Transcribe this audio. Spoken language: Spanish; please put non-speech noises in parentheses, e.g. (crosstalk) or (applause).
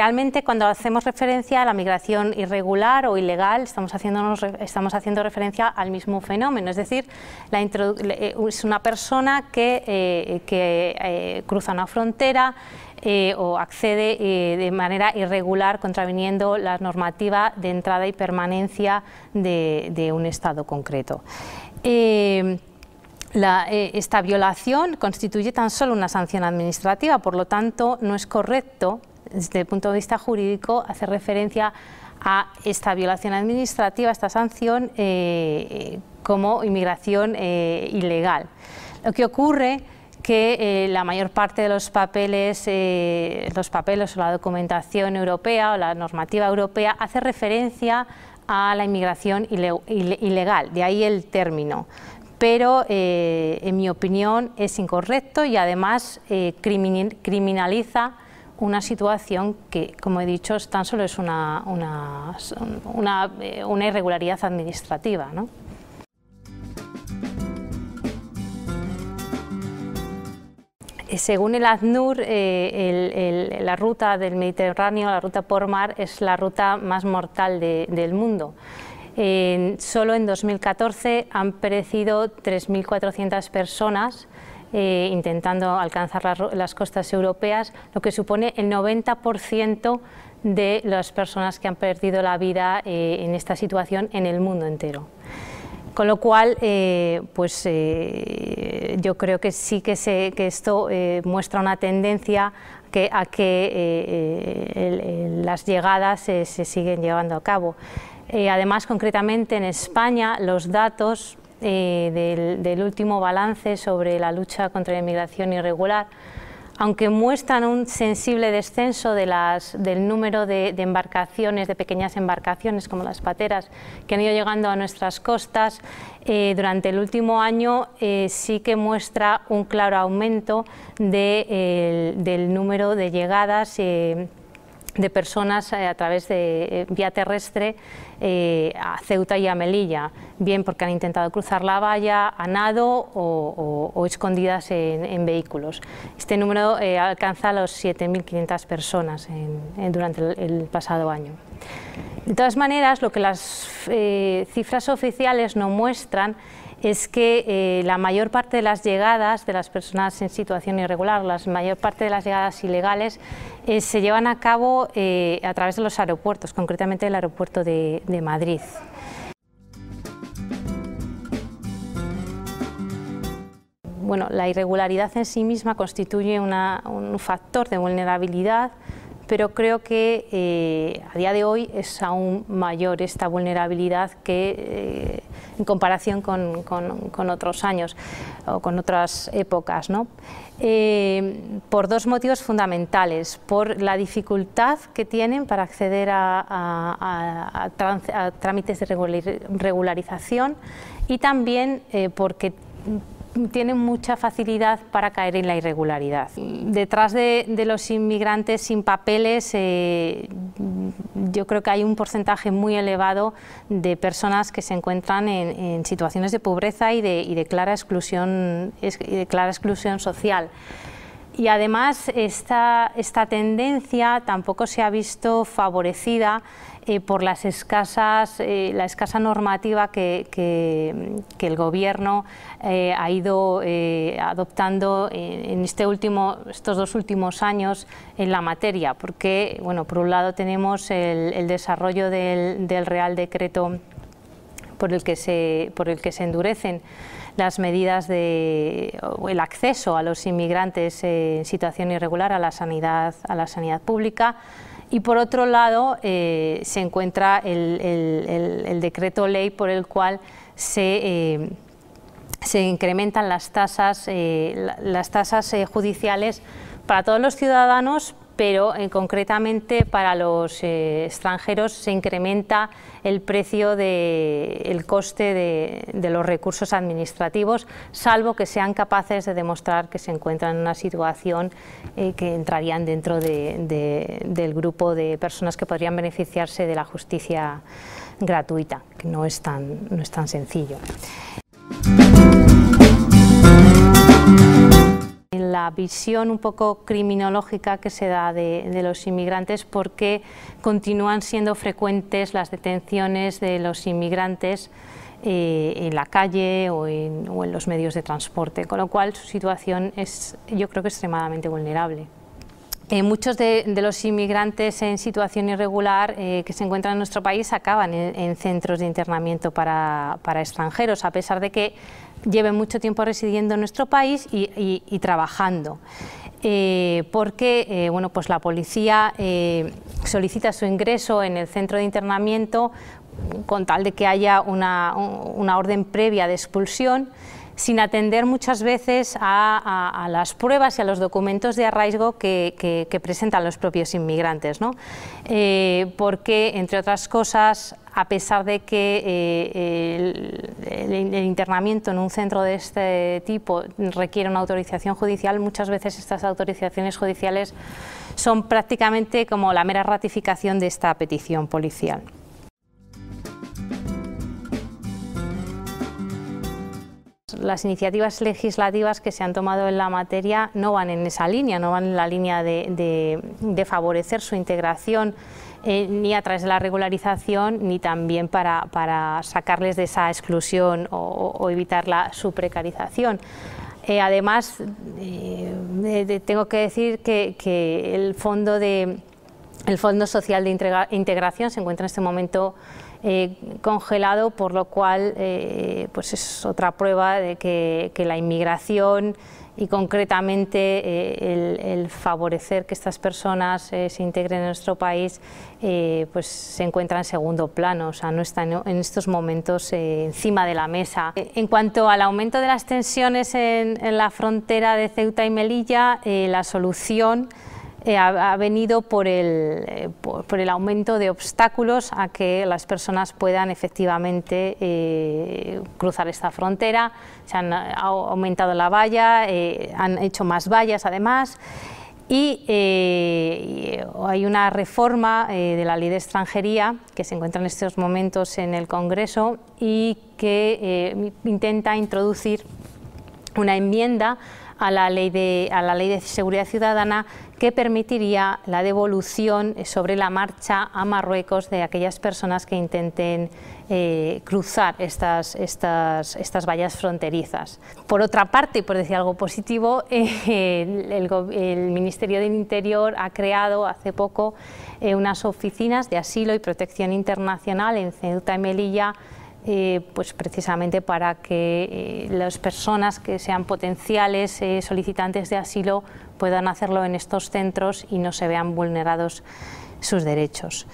realmente cuando hacemos referencia a la migración irregular o ilegal, estamos, haciendo referencia al mismo fenómeno, es decir, eh, es una persona que, eh, eh, cruza una frontera o accede de manera irregular contraviniendo la normativa de entrada y permanencia de, un Estado concreto. esta violación constituye tan solo una sanción administrativa, por lo tanto no es correcto desde el punto de vista jurídico, hace referencia a esta violación administrativa, esta sanción, eh, como inmigración eh, ilegal. Lo que ocurre es que eh, la mayor parte de los papeles, los papeles o la documentación europea o la normativa europea hace referencia a la inmigración ilegal, de ahí el término. Pero, en mi opinión, es incorrecto y además criminaliza una situación que, como he dicho, tan solo es una, eh, irregularidad administrativa. Eh, según el ACNUR, eh, la ruta del Mediterráneo, la ruta por mar, es la ruta más mortal del mundo. solo en 2014 han perecido 3.400 personas eh, intentando alcanzar las, costas europeas, lo que supone el 90% de las personas que han perdido la vida eh, en esta situación en el mundo entero. Con lo cual, eh, pues yo creo que sí que, se, que esto muestra una tendencia que, a que las llegadas se siguen llevando a cabo. además, concretamente en España, los datos eh, del, último balance sobre la lucha contra la inmigración irregular, aunque muestran un sensible descenso del número de, embarcaciones, de pequeñas embarcaciones como las pateras, que han ido llegando a nuestras costas, eh, durante el último año eh, sí que muestra un claro aumento del número de llegadas de personas eh, a través de eh, vía terrestre eh, a Ceuta y a Melilla, bien porque han intentado cruzar la valla a nado o, escondidas en, vehículos. Este número alcanza a los 7.500 personas durante el pasado año. De todas maneras, lo que las eh, cifras oficiales no muestran es que eh, la mayor parte de las llegadas de las personas en situación irregular, la mayor parte de las llegadas ilegales, eh, se llevan a cabo a través de los aeropuertos, concretamente el aeropuerto de, Madrid. Bueno, la irregularidad en sí misma constituye un factor de vulnerabilidad pero creo que eh, a día de hoy es aún mayor esta vulnerabilidad que eh, en comparación con, otros años o con otras épocas. Eh, por dos motivos fundamentales, por la dificultad que tienen para acceder a trámites de regularización y también porque tienen mucha facilidad para caer en la irregularidad. Detrás de, los inmigrantes sin papeles, eh, yo creo que hay un porcentaje muy elevado de personas que se encuentran en, situaciones de pobreza y de, clara exclusión, y de clara exclusión social y además esta, tendencia tampoco se ha visto favorecida eh, por las escasas, eh, la escasa normativa que, que, el Gobierno eh, ha ido adoptando en este último, estos dos últimos años en la materia, porque bueno, por un lado tenemos el, desarrollo del, del Real Decreto por el que se, por el que se endurecen las medidas de el acceso a los inmigrantes en situación irregular a la sanidad, a la sanidad pública. Y por otro lado, eh, se encuentra el, decreto ley por el cual se, eh, incrementan las tasas, eh, las tasas judiciales para todos los ciudadanos, pero eh, concretamente para los eh, extranjeros se incrementa el precio del el coste de, los recursos administrativos, salvo que sean capaces de demostrar que se encuentran en una situación eh, que entrarían dentro del grupo de personas que podrían beneficiarse de la justicia gratuita, que no es tan, no es tan sencillo. la visión un poco criminológica que se da de, los inmigrantes, porque continúan siendo frecuentes las detenciones de los inmigrantes eh, en la calle o en, o en los medios de transporte, con lo cual su situación es, yo creo que extremadamente vulnerable. Eh, muchos de, los inmigrantes en situación irregular eh, que se encuentran en nuestro país acaban en, centros de internamiento para, extranjeros, a pesar de que lleven mucho tiempo residiendo en nuestro país y, trabajando. Eh, porque pues la policía solicita su ingreso en el centro de internamiento con tal de que haya una orden previa de expulsión sin atender muchas veces a, las pruebas y a los documentos de arraigo que, presentan los propios inmigrantes. Eh, porque, entre otras cosas, a pesar de que eh, el, internamiento en un centro de este tipo requiere una autorización judicial, muchas veces estas autorizaciones judiciales son prácticamente como la mera ratificación de esta petición policial. las iniciativas legislativas que se han tomado en la materia no van en esa línea, no van en la línea de, favorecer su integración eh, ni a través de la regularización, ni también para, sacarles de esa exclusión o, evitar la, su precarización. Eh, además, eh, tengo que decir que, el fondo de, el Fondo Social de Integración se encuentra en este momento eh, congelado, por lo cual eh, pues es otra prueba de que, la inmigración y concretamente eh, el, favorecer que estas personas se integren en nuestro país pues se encuentra en segundo plano, o sea, no está en estos momentos encima de la mesa. En cuanto al aumento de las tensiones en, en la frontera de Ceuta y Melilla, la solución eh, ha, venido por el, eh, por, el aumento de obstáculos a que las personas puedan efectivamente eh, cruzar esta frontera. Se han ha aumentado la valla, han hecho más vallas además. Y, hay una reforma de la ley de extranjería que se encuentra en estos momentos en el Congreso y que intenta introducir una enmienda a la ley de, a la ley de seguridad ciudadana que permitiría la devolución sobre la marcha a Marruecos de aquellas personas que intenten eh, cruzar estas, estas, estas vallas fronterizas. Por otra parte, por decir algo positivo, (laughs) eh, el, Ministerio del Interior ha creado hace poco eh, unas oficinas de asilo y protección internacional en Ceuta y Melilla eh, pues precisamente para que eh, las personas que sean potenciales eh, solicitantes de asilo puedan hacerlo en estos centros y no se vean vulnerados sus derechos.